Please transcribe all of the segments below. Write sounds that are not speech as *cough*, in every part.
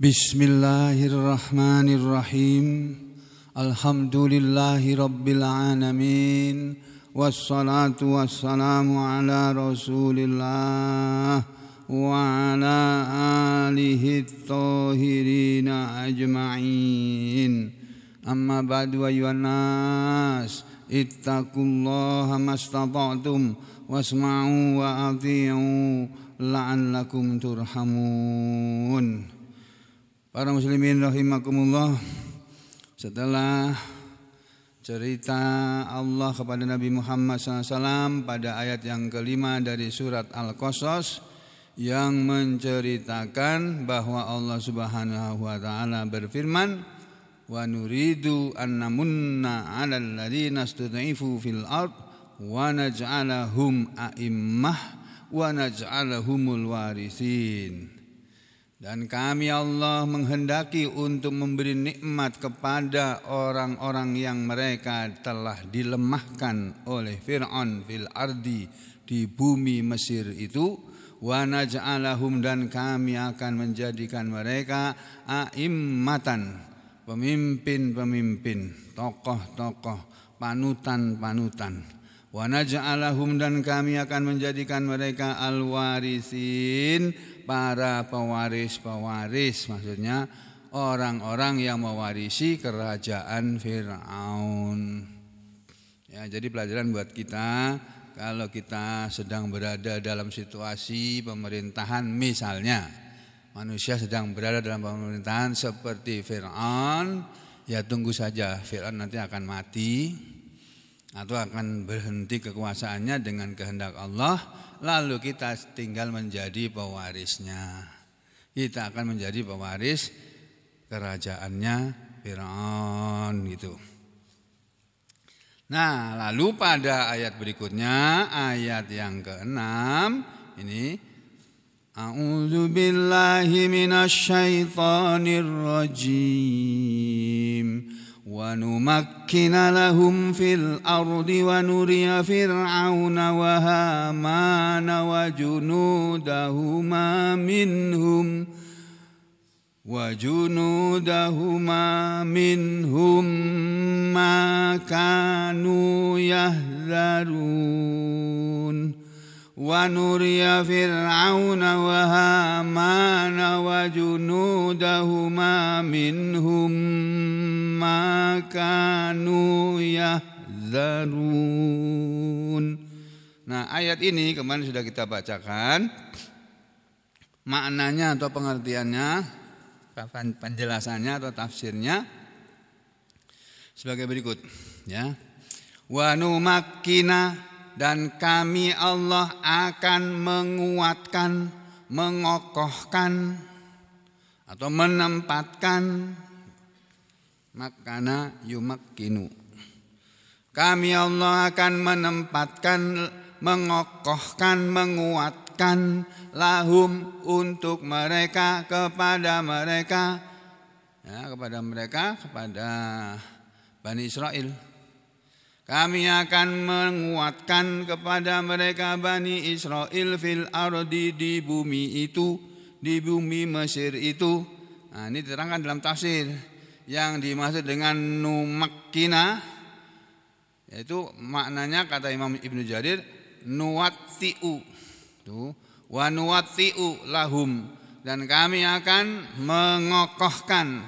بسم الله الرحمن الرحيم الحمد لله رب العالمين والصلاة والسلام على رسول الله وعلى آله الطاهرين أجمعين أما بعد أيها الناس اتقوا الله ما استطعتم واسمعوا وأطيعوا لعلكم ترحمون Para muslimin rahimakumullah Setelah cerita Allah kepada Nabi Muhammad SAW pada ayat yang kelima dari surat Al-Qasas yang menceritakan bahwa Allah Subhanahu wa taala berfirman wa nuridu an munna ala alladhina stud'ifu fil ard wa naj'alahum a'immah wa naj'alahumul warisin dan kami Allah menghendaki untuk memberi nikmat kepada orang-orang yang mereka telah dilemahkan oleh Fir'aun fil ardi di bumi Mesir itu wa naj'alahum dan kami akan menjadikan mereka a'immatan pemimpin-pemimpin tokoh-tokoh panutan-panutan Wa naj'alahum dan kami akan menjadikan mereka alwarisin para pewaris-pewaris maksudnya orang-orang yang mewarisi kerajaan Firaun. Ya, jadi pelajaran buat kita kalau kita sedang berada dalam situasi pemerintahan misalnya manusia sedang berada dalam pemerintahan seperti Firaun, ya tunggu saja Firaun nanti akan mati atau akan berhenti kekuasaannya dengan kehendak Allah lalu kita tinggal menjadi pewarisnya kita akan menjadi pewaris kerajaannya Firaun gitu Nah, lalu pada ayat berikutnya, ayat yang keenam ini A'udzu billahi rajim ونمكن لهم في الأرض ونري فرعون وهامان وجنودهما منهم وجنودهما منهم ما كانوا يهذرون ونري فرعون وهامان وجنودهما منهم kanu yahzarun. Nah, ayat ini kemarin sudah kita bacakan. Maknanya atau pengertiannya, penjelasannya atau tafsirnya sebagai berikut, ya. Wanu makina dan kami Allah akan menguatkan, mengokohkan atau menempatkan Makana yumakkinu. Kami Allah akan menempatkan, mengokohkan, menguatkan lahum untuk mereka kepada mereka ya, kepada mereka kepada Bani Israel kami akan menguatkan kepada mereka Bani Israel fil ardi di bumi itu, di bumi Mesir itu. Nah, ini diterangkan dalam tafsir yang dimaksud dengan numakina, yaitu maknanya kata Imam Ibnu Jarir nuwatiu tuh wanuatiu lahum dan kami akan mengokohkan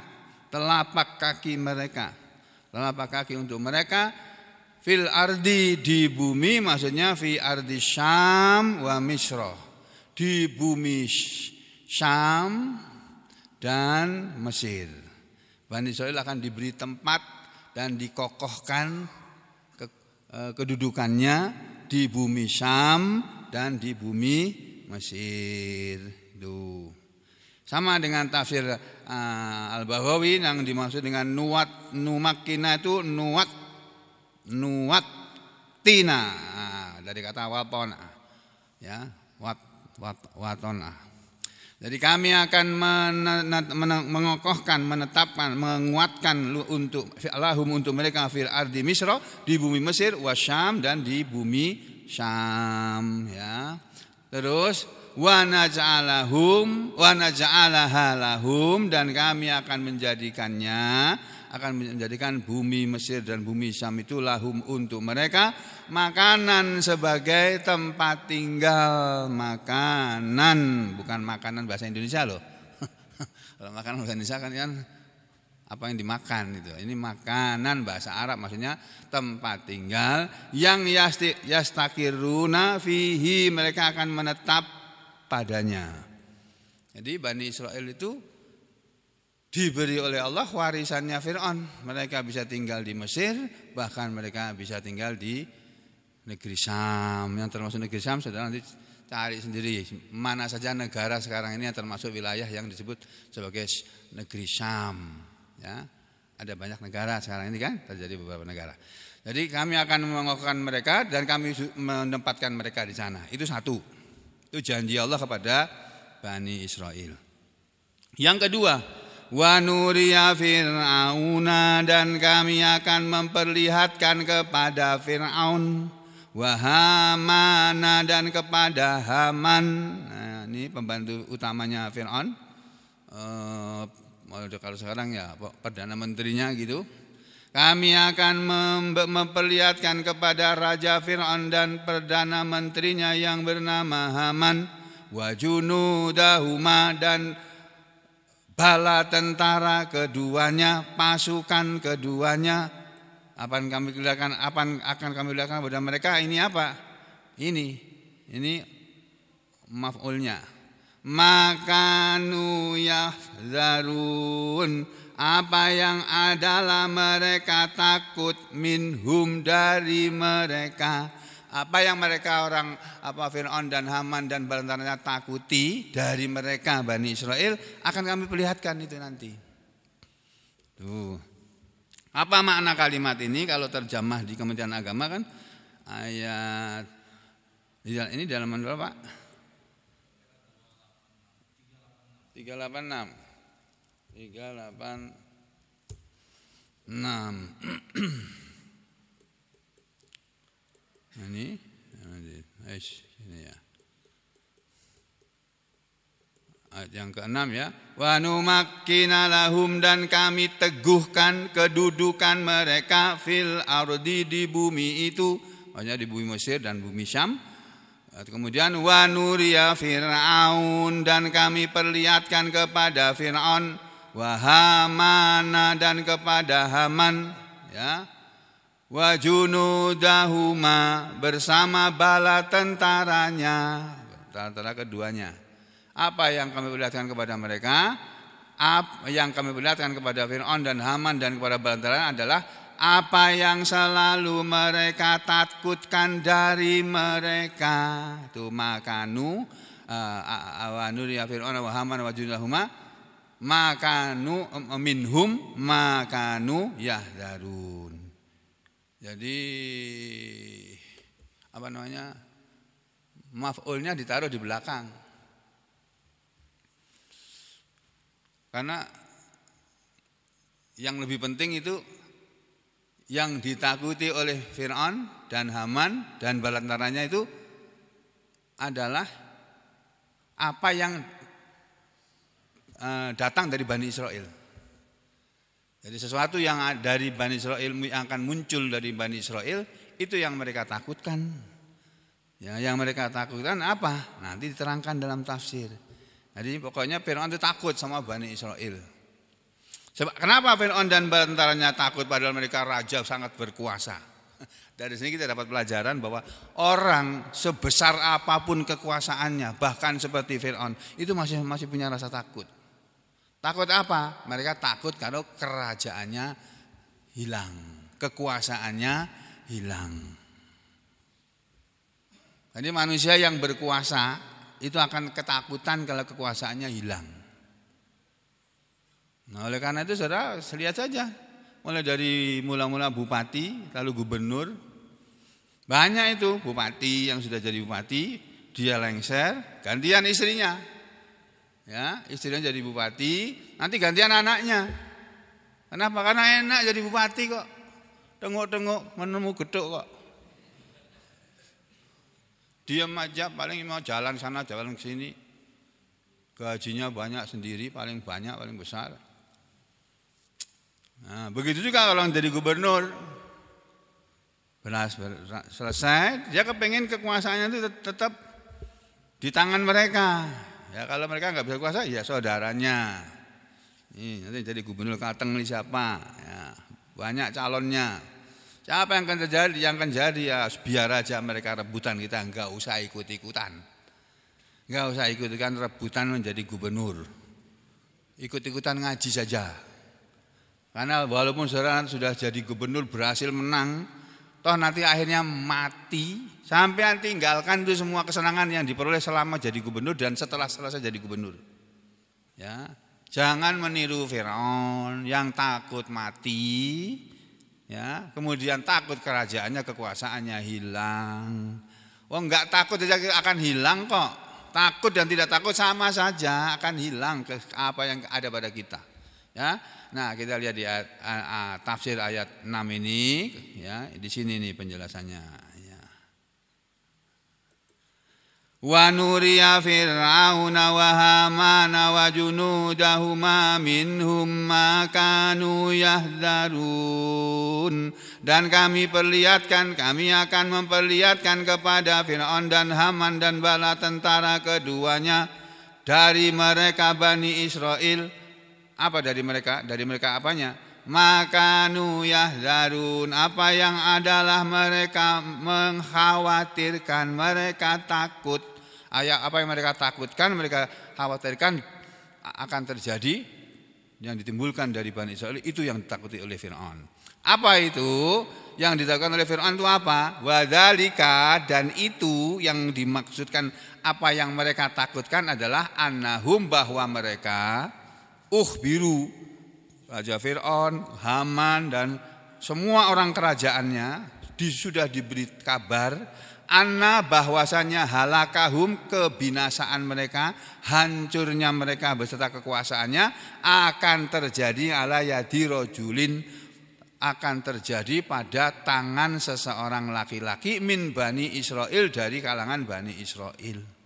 telapak kaki mereka telapak kaki untuk mereka fil ardi di bumi maksudnya fi ardi Syam wa Misra di bumi Syam dan Mesir Bani Israel akan diberi tempat dan dikokohkan ke, e, kedudukannya di bumi Syam dan di bumi Mesir. Duh. Sama dengan tafsir e, Al-Bahawi yang dimaksud dengan nuat numakina itu nuat nuat tina nah, dari kata watona ah. ya wat wat watona ah. Jadi kami akan mengokohkan, menetapkan, menguatkan untuk Allahum untuk mereka fil ardi Misra di bumi Mesir wasyam dan di bumi Syam ya. Terus wa naj'alahum wa naj'alaha dan kami akan menjadikannya akan menjadikan bumi Mesir dan bumi Syam itu lahum untuk mereka makanan sebagai tempat tinggal makanan bukan makanan bahasa Indonesia loh *laughs* kalau makanan bahasa Indonesia kan kan apa yang dimakan itu ini makanan bahasa Arab maksudnya tempat tinggal yang yasti, yastakiruna fihi mereka akan menetap padanya jadi Bani Israel itu diberi oleh Allah warisannya Fir'aun. Mereka bisa tinggal di Mesir, bahkan mereka bisa tinggal di negeri Sam Yang termasuk negeri Sam saudara nanti cari sendiri mana saja negara sekarang ini yang termasuk wilayah yang disebut sebagai negeri Sam Ya, ada banyak negara sekarang ini kan terjadi beberapa negara. Jadi kami akan mengokohkan mereka dan kami menempatkan mereka di sana. Itu satu. Itu janji Allah kepada Bani Israel. Yang kedua, wa nuria ya fir'auna dan kami akan memperlihatkan kepada fir'aun Wahamana dan kepada haman nah, ini pembantu utamanya fir'aun eh, kalau sekarang ya perdana menterinya gitu kami akan memperlihatkan kepada raja fir'aun dan perdana menterinya yang bernama haman Wajunudahuma dan bala tentara keduanya, pasukan keduanya. Apa yang kami lakukan? Apa yang akan kami lakukan kepada mereka? Ini apa? Ini, ini maf'ulnya. Makanu yahzarun apa yang adalah mereka takut minhum dari mereka apa yang mereka orang apa Firaun dan Haman dan bantaranya takuti dari mereka Bani Israel akan kami perlihatkan itu nanti. Tuh. Apa makna kalimat ini kalau terjemah di Kementerian Agama kan ayat ini dalam berapa Pak? 386. 386. Ayat yang keenam ya. Wa numakkina lahum dan kami teguhkan kedudukan mereka fil ardi di bumi itu. Hanya di bumi Mesir dan bumi Syam. Kemudian wa nuriya fir'aun dan kami perlihatkan kepada Fir'aun wa hamana dan kepada Haman ya. Wa junudahuma bersama bala tentaranya, tentara keduanya apa yang kami perlihatkan kepada mereka apa yang kami perlihatkan kepada Fir'aun dan Haman dan kepada Balantara adalah apa yang selalu mereka takutkan dari mereka itu makanu eh, awanuria ya Fir'aun wa Haman wa junahuma makanu minhum makanu yahdarun jadi apa namanya maf'ulnya ditaruh di belakang Karena yang lebih penting itu yang ditakuti oleh Fir'aun dan Haman dan balantaranya itu adalah apa yang eh, datang dari Bani Israel. Jadi sesuatu yang dari Bani Israel yang akan muncul dari Bani Israel itu yang mereka takutkan. Ya, yang mereka takutkan apa? Nanti diterangkan dalam tafsir. Nah, jadi pokoknya Fir'aun itu takut sama Bani Israel. Sebab, kenapa Fir'aun dan bantaranya takut padahal mereka raja sangat berkuasa? *laughs* Dari sini kita dapat pelajaran bahwa orang sebesar apapun kekuasaannya, bahkan seperti Fir'aun, itu masih masih punya rasa takut. Takut apa? Mereka takut kalau kerajaannya hilang, kekuasaannya hilang. Jadi manusia yang berkuasa itu akan ketakutan kalau kekuasaannya hilang. Nah, oleh karena itu saudara lihat saja mulai dari mula-mula bupati lalu gubernur banyak itu bupati yang sudah jadi bupati dia lengser gantian istrinya ya istrinya jadi bupati nanti gantian anaknya kenapa karena enak jadi bupati kok tengok-tengok menemu geduk kok Diam aja paling mau jalan sana jalan ke sini. Gajinya banyak sendiri paling banyak paling besar. Nah, begitu juga kalau jadi gubernur. Belas, selesai, dia kepengen kekuasaannya itu tetap di tangan mereka. Ya kalau mereka nggak bisa kuasa, ya saudaranya. Ini nanti jadi gubernur kateng ini siapa? Ya, banyak calonnya. Siapa yang akan terjadi? Yang akan jadi ya biar aja mereka rebutan kita, nggak usah ikut-ikutan. Nggak usah ikut-ikutan rebutan menjadi gubernur. Ikut-ikutan ngaji saja. Karena walaupun saudara sudah jadi gubernur berhasil menang, toh nanti akhirnya mati sampai nanti tinggalkan itu semua kesenangan yang diperoleh selama jadi gubernur dan setelah selesai jadi gubernur. Ya, jangan meniru Firaun yang takut mati, Ya, kemudian takut kerajaannya, kekuasaannya hilang. Oh, nggak takut saja akan hilang kok. Takut dan tidak takut sama saja akan hilang ke apa yang ada pada kita. Ya. Nah, kita lihat di ayat, tafsir ayat 6 ini ya, di sini nih penjelasannya. ونري فرعون وهامان وجنودهما minhum ma kanu yahdarun dan kami perlihatkan kami akan memperlihatkan kepada Firaun dan Haman dan bala tentara keduanya dari mereka Bani Israel apa dari mereka dari mereka apanya maka darun apa yang adalah mereka mengkhawatirkan mereka takut ayat apa yang mereka takutkan mereka khawatirkan akan terjadi yang ditimbulkan dari Bani Israel itu yang ditakuti oleh Fir'aun apa itu yang ditakutkan oleh Fir'aun itu apa? Wadalika dan itu yang dimaksudkan apa yang mereka takutkan adalah annahum bahwa mereka uh biru Raja Fir'aun, Haman dan semua orang kerajaannya di, sudah diberi kabar anna bahwasanya halakahum kebinasaan mereka, hancurnya mereka beserta kekuasaannya akan terjadi ala yadi rojulin akan terjadi pada tangan seseorang laki-laki min Bani Israel dari kalangan Bani Israel.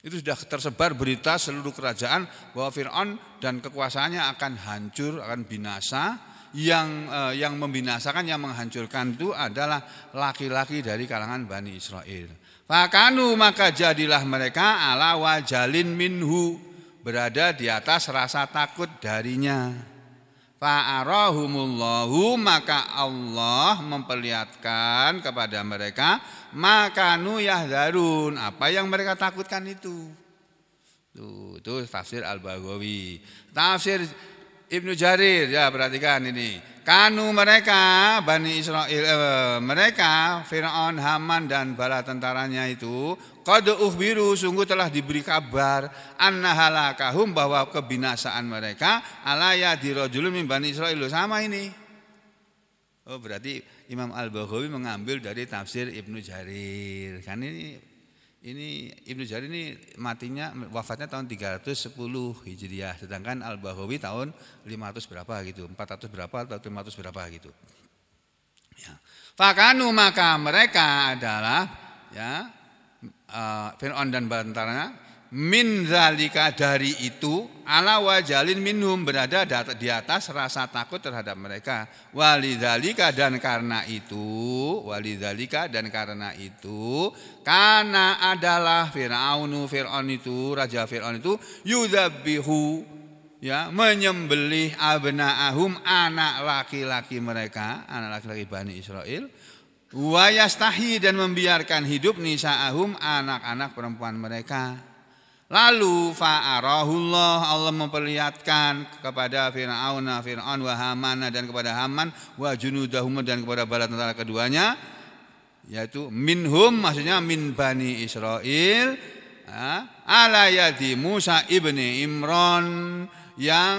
Itu sudah tersebar berita seluruh kerajaan bahwa Fir'aun dan kekuasaannya akan hancur, akan binasa. Yang eh, yang membinasakan, yang menghancurkan itu adalah laki-laki dari kalangan Bani Israel. Fakanu maka jadilah mereka ala wajalin minhu berada di atas rasa takut darinya. Fa'arahumullahu maka Allah memperlihatkan kepada mereka makanu yahdarun apa yang mereka takutkan itu. Tuh, itu tafsir Al-Baghawi. Tafsir Ibnu Jarir ya perhatikan ini. Kanu mereka Bani Israel eh, mereka Firaun, Haman dan bala tentaranya itu Qad biru sungguh telah diberi kabar anna kahum bahwa kebinasaan mereka alaya dirojulun min Bani Israel sama ini. Oh berarti Imam Al-Baghawi mengambil dari tafsir Ibnu Jarir. Kan ini ini Ibnu Jarir ini matinya wafatnya tahun 310 Hijriah sedangkan Al-Baghawi tahun 500 berapa gitu, 400 berapa atau 500 berapa gitu. Ya. Fakanu maka mereka adalah ya Eh, Fir'aun dan bantaranya min zalika dari itu ala wajalin minhum berada di atas rasa takut terhadap mereka walidzalika dan karena itu walidzalika dan karena itu karena adalah Fir'aunu Fir'aun itu raja Fir'aun itu yudabihu ya menyembelih abnaahum anak laki-laki mereka anak laki-laki Bani Israel Wayastahi dan membiarkan hidup nisa'ahum anak-anak perempuan mereka. Lalu fa'arahullah Allah memperlihatkan kepada Fir'aun, Fir'aun wahamana dan kepada Haman wahjunudahum dan kepada bala tentara keduanya yaitu minhum maksudnya min bani Israel ala yadi Musa ibni Imron yang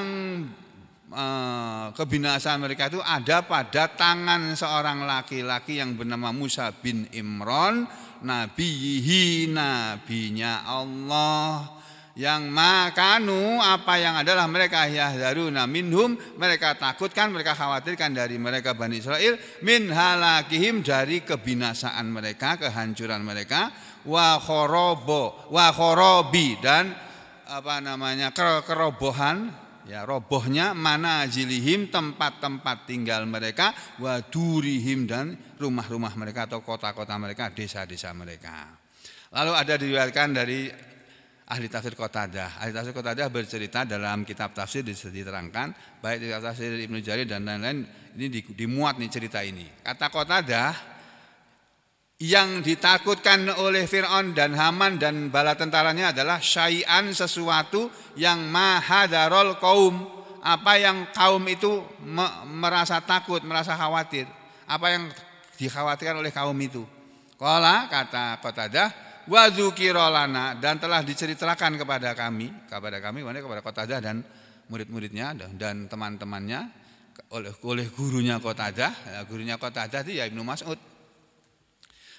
Eh, kebinasaan mereka itu ada pada tangan seorang laki-laki yang bernama Musa bin Imron Nabi nabihi nabinya Allah yang makanu apa yang adalah mereka yahdaruna minhum mereka takutkan mereka khawatirkan dari mereka Bani Israel min halakihim dari kebinasaan mereka kehancuran mereka wa khorobo wa khorobi dan apa namanya kerobohan ya robohnya mana jilihim tempat-tempat tinggal mereka wadurihim dan rumah-rumah mereka atau kota-kota mereka desa-desa mereka lalu ada diriwayatkan dari ahli tafsir Qatadah ahli tafsir Qatadah bercerita dalam kitab tafsir diterangkan baik di kitab tafsir Ibnu Jarir dan lain-lain ini dimuat nih cerita ini kata Qatadah yang ditakutkan oleh Fir'aun dan Haman dan bala tentaranya adalah syai'an sesuatu yang mahadarol kaum apa yang kaum itu merasa takut, merasa khawatir apa yang dikhawatirkan oleh kaum itu Kola kata kotadah wazukirolana dan telah diceritakan kepada kami kepada kami mana kepada kotadah dan murid-muridnya dan teman-temannya oleh oleh gurunya kotadah, gurunya kotadah itu ya Ibnu Mas'ud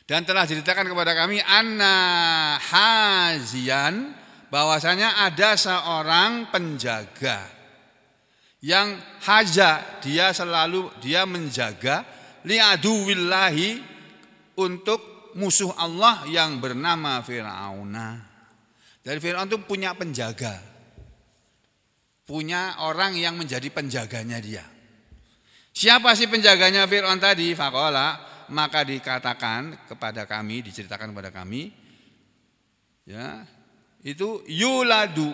dan telah diceritakan kepada kami anna hazian bahwasanya ada seorang penjaga yang haja dia selalu dia menjaga liaduwillahi untuk musuh Allah yang bernama Fir'auna. Dari Fir'aun itu punya penjaga. Punya orang yang menjadi penjaganya dia. Siapa sih penjaganya Fir'aun tadi? Fakola maka dikatakan kepada kami, diceritakan kepada kami, ya, itu yuladu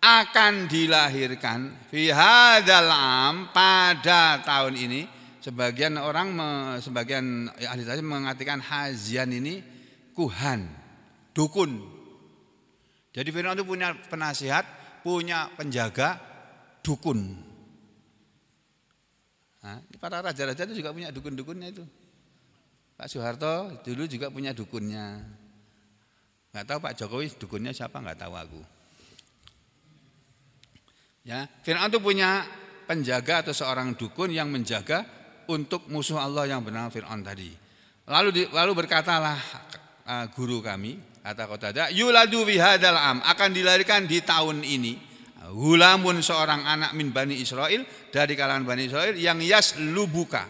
akan dilahirkan fihadal am pada tahun ini sebagian orang sebagian ya, ahli tafsir mengatakan hazian ini kuhan dukun jadi Firman itu punya penasihat punya penjaga dukun nah, para raja-raja itu juga punya dukun-dukunnya itu Pak Soeharto dulu juga punya dukunnya. Nggak tahu Pak Jokowi dukunnya siapa nggak tahu aku. Ya, Fir'aun itu punya penjaga atau seorang dukun yang menjaga untuk musuh Allah yang bernama Fir'aun tadi. Lalu di, lalu berkatalah uh, guru kami, kata Qatada, yuladu hadzal am, akan dilarikan di tahun ini. Hulamun seorang anak min Bani Israel, dari kalangan Bani Israel, yang yas lubuka,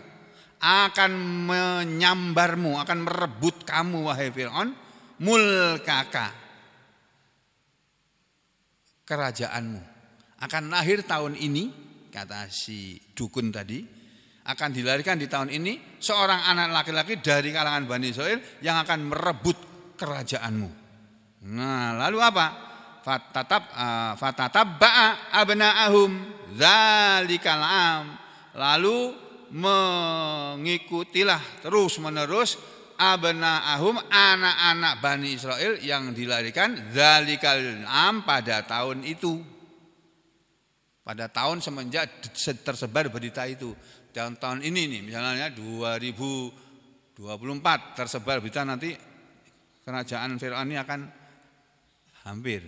akan menyambarmu, akan merebut kamu wahai Fir'aun, mulkaka. Kerajaanmu akan lahir tahun ini, kata si dukun tadi, akan dilahirkan di tahun ini seorang anak laki-laki dari kalangan Bani Israel yang akan merebut kerajaanmu. Nah, lalu apa? Fatatab eh, ba'ah, abna'ahum ahum, am. Lalu mengikutilah terus menerus ahum anak-anak Bani Israel yang dilarikan zalikal am pada tahun itu. Pada tahun semenjak tersebar berita itu. tahun tahun ini nih misalnya 2024 tersebar berita nanti kerajaan Firaun ini akan hampir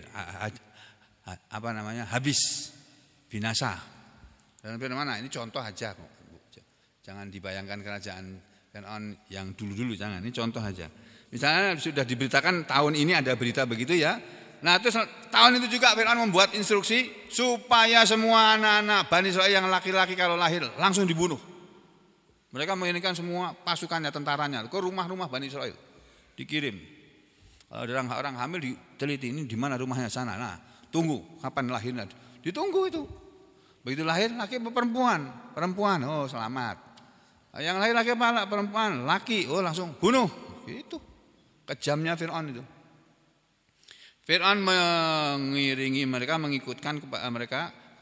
apa namanya habis binasa. Dan Firaun mana? Ini contoh aja kok. Jangan dibayangkan kerajaan Fir'aun yang dulu-dulu jangan. Ini contoh aja. Misalnya sudah diberitakan tahun ini ada berita begitu ya. Nah terus tahun itu juga Fir'aun membuat instruksi supaya semua anak-anak Bani Israel yang laki-laki kalau lahir langsung dibunuh. Mereka menginginkan semua pasukannya, tentaranya ke rumah-rumah Bani Israel. Dikirim. orang orang hamil diteliti ini di mana rumahnya sana. Nah tunggu kapan lahirnya. Ditunggu itu. Begitu lahir laki perempuan, perempuan, oh selamat. Yang laki laki apa? Perempuan, laki. Oh langsung bunuh. Itu kejamnya Fir'aun itu. Fir'aun mengiringi mereka, mengikutkan kepada mereka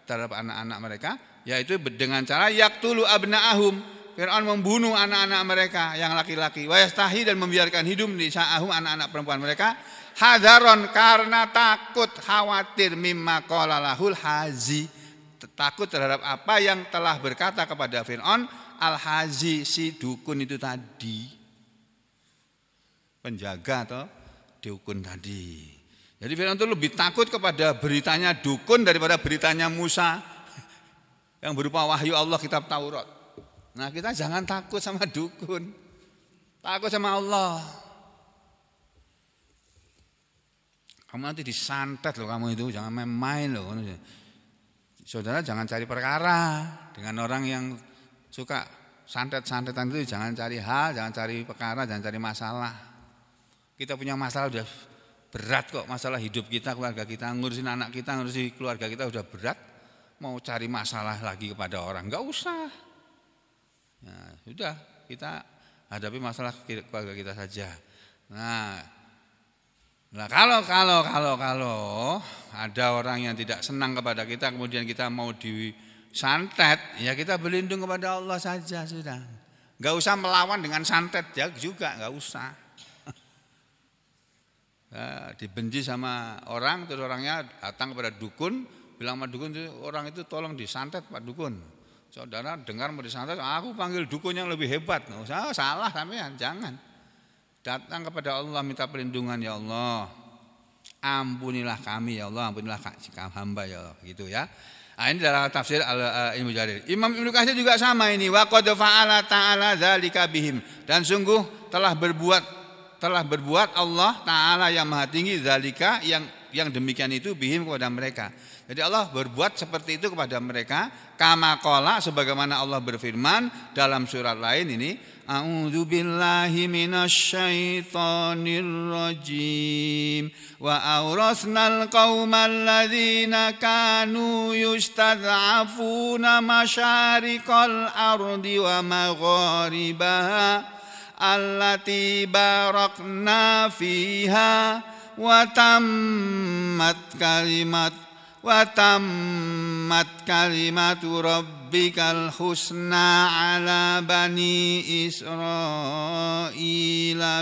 terhadap anak-anak mereka. Yaitu dengan cara yaktulu abna'ahum. Fir'aun membunuh anak-anak mereka yang laki-laki. Wayastahi dan membiarkan hidup di sa'ahum anak-anak perempuan mereka. Hazaron karena takut khawatir mimma qolalahul hazi. Takut terhadap apa yang telah berkata kepada Fir'aun Al-Hazi si dukun itu tadi penjaga atau dukun tadi. Jadi Firaun itu lebih takut kepada beritanya dukun daripada beritanya Musa yang berupa wahyu Allah kitab Taurat. Nah, kita jangan takut sama dukun. Takut sama Allah. Kamu nanti disantet loh kamu itu, jangan main-main loh. Saudara jangan cari perkara dengan orang yang suka santet-santetan itu jangan cari hal, jangan cari perkara, jangan cari masalah. Kita punya masalah udah berat kok masalah hidup kita, keluarga kita, ngurusin anak kita, ngurusin keluarga kita udah berat. Mau cari masalah lagi kepada orang, nggak usah. Nah, sudah kita hadapi masalah keluarga kita saja. Nah, Nah, kalau kalau kalau kalau ada orang yang tidak senang kepada kita kemudian kita mau di santet, ya kita berlindung kepada Allah saja sudah. nggak usah melawan dengan santet ya juga, nggak usah. *laughs* Ya, dibenci sama orang, terus orangnya datang kepada dukun, bilang sama dukun, orang itu tolong disantet Pak Dukun. Saudara dengar mau disantet, aku panggil dukun yang lebih hebat. Nggak usah, ah, salah sampean, jangan. Datang kepada Allah minta perlindungan ya Allah. Ampunilah kami ya Allah, ampunilah kami hamba ya Allah, gitu ya. Nah, ini dalam tafsir al, eh, Imam Ibnu Katsir juga sama ini wa qad fa'ala ta'ala dzalika bihim dan sungguh telah berbuat telah berbuat Allah taala yang maha tinggi dzalika yang yang demikian itu bihim kepada mereka. Jadi Allah berbuat seperti itu kepada mereka kama qala sebagaimana Allah berfirman dalam surat lain ini أعوذ بالله من الشيطان الرجيم وأورثنا القوم الذين كانوا يستضعفون مشارق الأرض ومغاربها التي باركنا فيها وتمت كلمة وتمت كلمة رب rabbikal husna ala bani Israel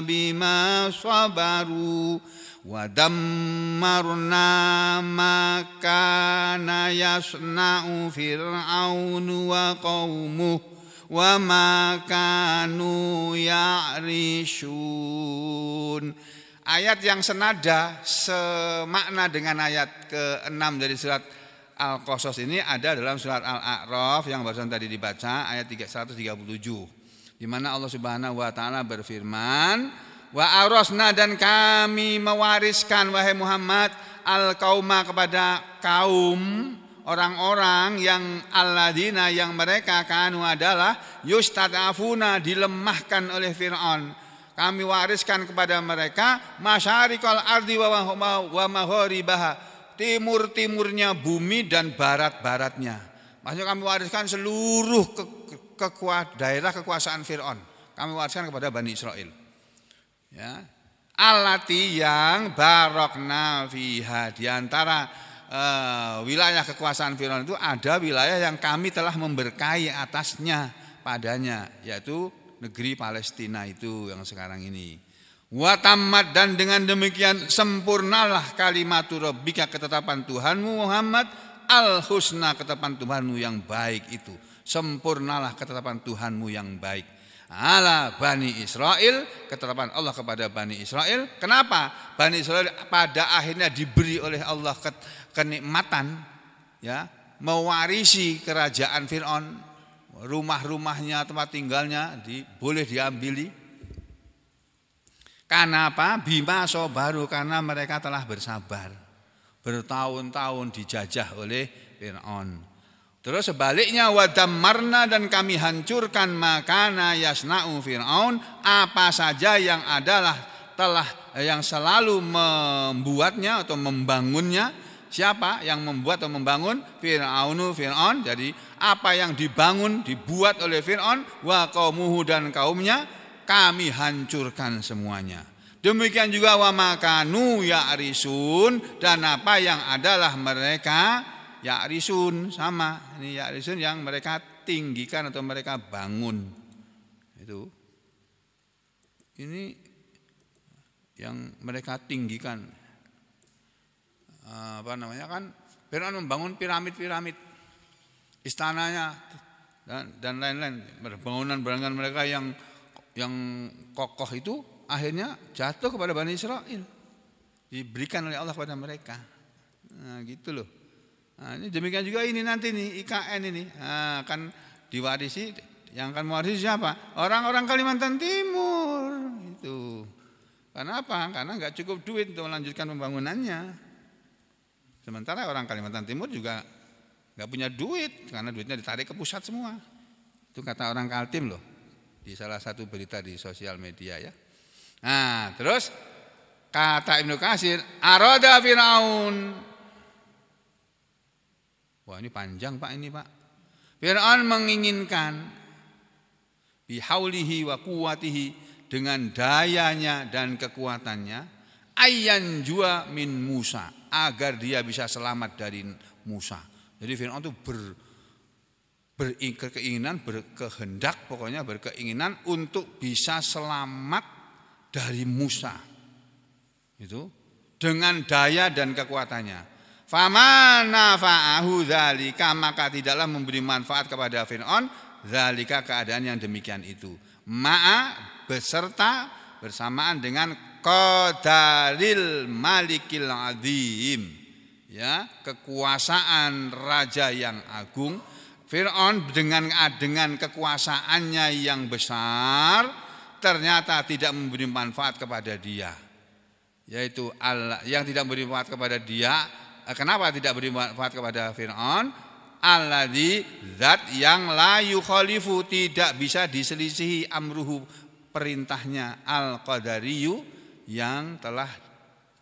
bima sabaru wa dammarna ma kana yasna'u fir'aun wa qaumuhu wa ma kanu ya'rishun ayat yang senada semakna dengan ayat ke-6 dari surat Al-Qasas ini ada dalam surat Al-A'raf yang barusan tadi dibaca ayat 137 di mana Allah Subhanahu wa taala berfirman wa arasna dan kami mewariskan wahai Muhammad al qauma kepada kaum orang-orang yang alladzina yang mereka kanu adalah yustadafuna dilemahkan oleh Firaun kami wariskan kepada mereka masyarikal ardi wa mahoribaha timur-timurnya bumi dan barat-baratnya. Maksudnya kami wariskan seluruh ke, ke, daerah kekuasaan Fir'aun. Kami wariskan kepada Bani Israel. Ya. Alati yang barokna fiha. Di antara e, wilayah kekuasaan Fir'aun itu ada wilayah yang kami telah memberkahi atasnya padanya. Yaitu negeri Palestina itu yang sekarang ini. Watamat dan dengan demikian sempurnalah kalimat Rabbika ketetapan Tuhanmu Muhammad al husna ketetapan Tuhanmu yang baik itu. Sempurnalah ketetapan Tuhanmu yang baik. Allah Bani Israel ketetapan Allah kepada Bani Israel. Kenapa? Bani Israel pada akhirnya diberi oleh Allah ke, kenikmatan ya mewarisi kerajaan Fir'aun rumah-rumahnya tempat tinggalnya di, boleh diambili karena apa? Bima baru karena mereka telah bersabar. Bertahun-tahun dijajah oleh Fir'aun. Terus sebaliknya marna dan kami hancurkan makana yasna'u fir'aun apa saja yang adalah telah yang selalu membuatnya atau membangunnya siapa yang membuat atau membangun fir'aunu fir'aun jadi apa yang dibangun dibuat oleh fir'aun wa kaumuhu dan kaumnya kami hancurkan semuanya. Demikian juga wa makanu ya arisun dan apa yang adalah mereka ya arisun sama. Ini ya arisun yang mereka tinggikan atau mereka bangun. Itu. Ini yang mereka tinggikan. Apa namanya kan Fir'aun membangun piramid-piramid istananya dan dan lain-lain bangunan-bangunan mereka yang yang kokoh itu akhirnya jatuh kepada Bani Israel. Diberikan oleh Allah kepada mereka. Nah, gitu loh. Nah, ini demikian juga ini nanti nih IKN ini nah, akan diwarisi yang akan mewarisi siapa? Orang-orang Kalimantan Timur itu. Karena apa? Karena nggak cukup duit untuk melanjutkan pembangunannya. Sementara orang Kalimantan Timur juga nggak punya duit karena duitnya ditarik ke pusat semua. Itu kata orang Kaltim loh di salah satu berita di sosial media ya. Nah, terus kata Ibnu Kasir, aroda Firaun. Wah, ini panjang Pak ini, Pak. Firaun menginginkan bihaulihi wa kuwatihi dengan dayanya dan kekuatannya ayyan jua min Musa agar dia bisa selamat dari Musa. Jadi Firaun itu ber, berkeinginan, berkehendak, pokoknya berkeinginan untuk bisa selamat dari Musa. Itu dengan daya dan kekuatannya. Famana fa'ahu dzalika maka tidaklah memberi manfaat kepada Firaun dzalika keadaan yang demikian itu. Ma'a beserta bersamaan dengan qadaril malikil azim. Ya, kekuasaan raja yang agung Fir'aun dengan dengan kekuasaannya yang besar ternyata tidak memberi manfaat kepada dia. Yaitu Allah yang tidak memberi manfaat kepada dia. Eh, kenapa tidak beri manfaat kepada Fir'aun? Allah di zat yang layu khalifu tidak bisa diselisihi amruhu perintahnya al qadariyu yang telah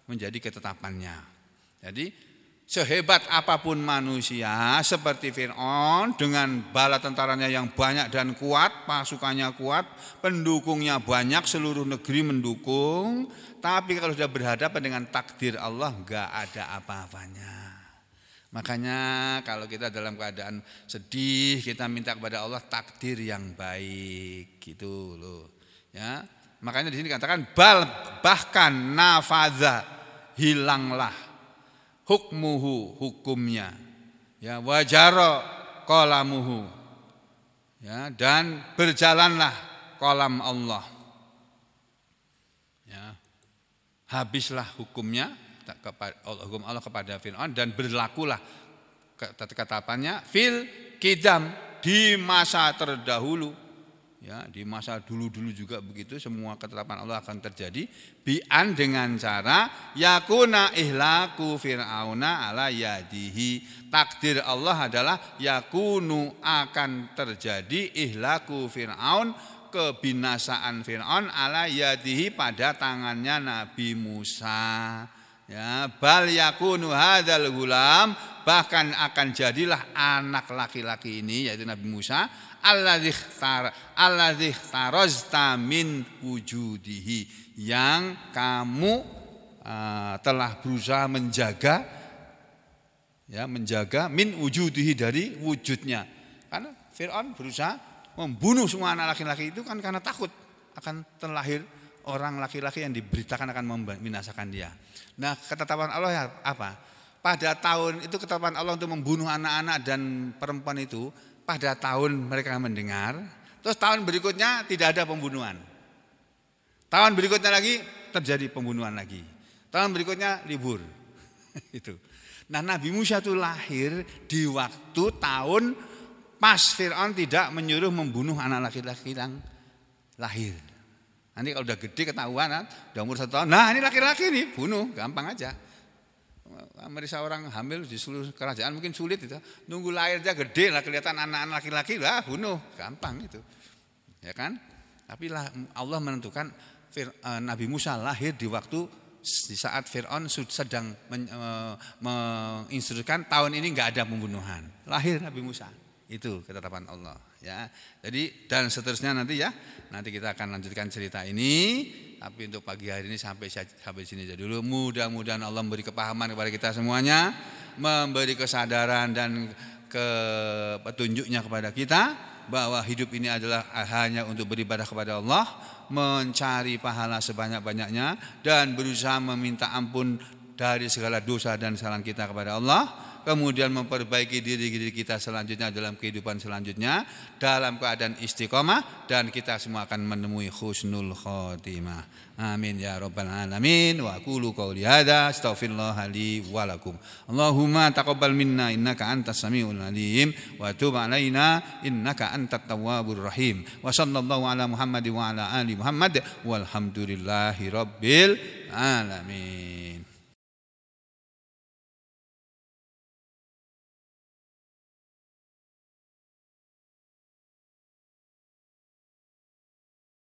menjadi ketetapannya. Jadi Sehebat apapun manusia seperti Fir'aun dengan bala tentaranya yang banyak dan kuat, pasukannya kuat, pendukungnya banyak, seluruh negeri mendukung. Tapi kalau sudah berhadapan dengan takdir Allah enggak ada apa-apanya. Makanya kalau kita dalam keadaan sedih kita minta kepada Allah takdir yang baik gitu loh. Ya. Makanya di sini dikatakan bal bahkan nafaza hilanglah hukmuhu hukumnya ya wajaro kolamuhu ya dan berjalanlah kolam Allah ya habislah hukumnya kepada hukum Allah kepada Fir'aun dan berlakulah kata-katanya fil kidam di masa terdahulu ya di masa dulu-dulu juga begitu semua ketetapan Allah akan terjadi bian dengan cara yakuna ihlaku fir'auna ala yadihi takdir Allah adalah yakunu akan terjadi ihlaku fir'aun kebinasaan fir'aun ala yadihi pada tangannya Nabi Musa ya bal yakunu hadzal gulam bahkan akan jadilah anak laki-laki ini yaitu Nabi Musa Allah Allah tarozta tamin wujudihi yang kamu uh, telah berusaha menjaga ya menjaga min wujudihi dari wujudnya karena Fir'aun berusaha membunuh semua anak laki-laki itu kan karena takut akan terlahir orang laki-laki yang diberitakan akan membinasakan dia. Nah, ketetapan Allah ya apa? Pada tahun itu ketetapan Allah untuk membunuh anak-anak dan perempuan itu pada tahun mereka mendengar, terus tahun berikutnya tidak ada pembunuhan. Tahun berikutnya lagi terjadi pembunuhan lagi. Tahun berikutnya libur. *laughs* itu. Nah Nabi Musa itu lahir di waktu tahun pas Fir'aun tidak menyuruh membunuh anak laki-laki yang lahir. Nanti kalau udah gede ketahuan, ah, udah umur satu tahun, nah ini laki-laki nih, bunuh, gampang aja meriksa orang hamil di seluruh kerajaan mungkin sulit itu. Nunggu lahir lahirnya gede lah kelihatan anak-anak laki-laki lah bunuh, gampang itu. Ya kan? Tapi lah Allah menentukan eh, Nabi Musa lahir di waktu di saat Fir'aun sedang eh, menginstruksikan tahun ini nggak ada pembunuhan. Lahir Nabi Musa. Itu ketetapan Allah ya. Jadi dan seterusnya nanti ya. Nanti kita akan lanjutkan cerita ini tapi untuk pagi hari ini sampai sampai sini saja dulu. Mudah-mudahan Allah memberi kepahaman kepada kita semuanya, memberi kesadaran dan ke petunjuknya kepada kita bahwa hidup ini adalah hanya untuk beribadah kepada Allah, mencari pahala sebanyak-banyaknya dan berusaha meminta ampun dari segala dosa dan kesalahan kita kepada Allah kemudian memperbaiki diri diri kita selanjutnya dalam kehidupan selanjutnya dalam keadaan istiqomah dan kita semua akan menemui husnul khotimah. Amin ya rabbal alamin wa aqulu qawli hadza astaghfirullah li wa lakum. Allahumma taqabbal minna innaka antas samiul alim wa tub alaina innaka antat tawwabur rahim. Wa sallallahu ala Muhammad wa ala ali Muhammad walhamdulillahi rabbil alamin.